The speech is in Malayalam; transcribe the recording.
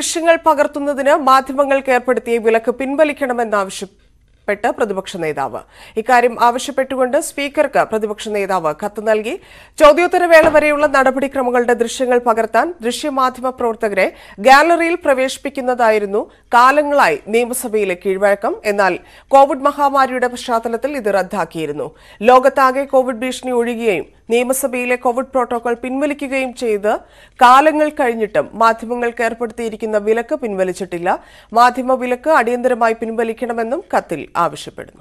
ദൃശ്യങ്ങൾ പകർത്തുന്നതിന് മാധ്യമങ്ങൾക്ക് ഏർപ്പെടുത്തിയ വിലക്ക് പിൻവലിക്കണമെന്നാവശ്യപ്പെട്ട് പ്രതിപക്ഷ നേതാവ് ഇക്കാര്യം ആവശ്യപ്പെട്ടുകൊണ്ട് സ്പീക്കർക്ക് പ്രതിപക്ഷ നേതാവ് കത്ത് നൽകി ചോദ്യോത്തരവേള വരെയുള്ള നടപടിക്രമങ്ങളുടെ ദൃശ്യങ്ങൾ പകർത്താൻ ദൃശ്യമാധ്യമ പ്രവർത്തകരെ ഗാലറിയിൽ പ്രവേശിപ്പിക്കുന്നതായിരുന്നു കാലങ്ങളായി നിയമസഭയിലെ കീഴ്വഴക്കം എന്നാൽ കോവിഡ് മഹാമാരിയുടെ പശ്ചാത്തലത്തിൽ ഇത് റദ്ദാക്കിയിരുന്നു ലോകത്താകെ കോവിഡ് ഭീഷണി ഒഴിയുകയും നിയമസഭയിലെ കോവിഡ് പ്രോട്ടോകോൾ പിൻവലിക്കുകയും ചെയ്ത് കാലങ്ങൾ കഴിഞ്ഞിട്ടും മാധ്യമങ്ങൾക്ക് ഏർപ്പെടുത്തിയിരിക്കുന്ന വിലക്ക് പിൻവലിച്ചിട്ടില്ല മാധ്യമ വിലക്ക് അടിയന്തരമായി പിൻവലിക്കണമെന്നും കത്തിൽ ആവശ്യപ്പെടുന്നു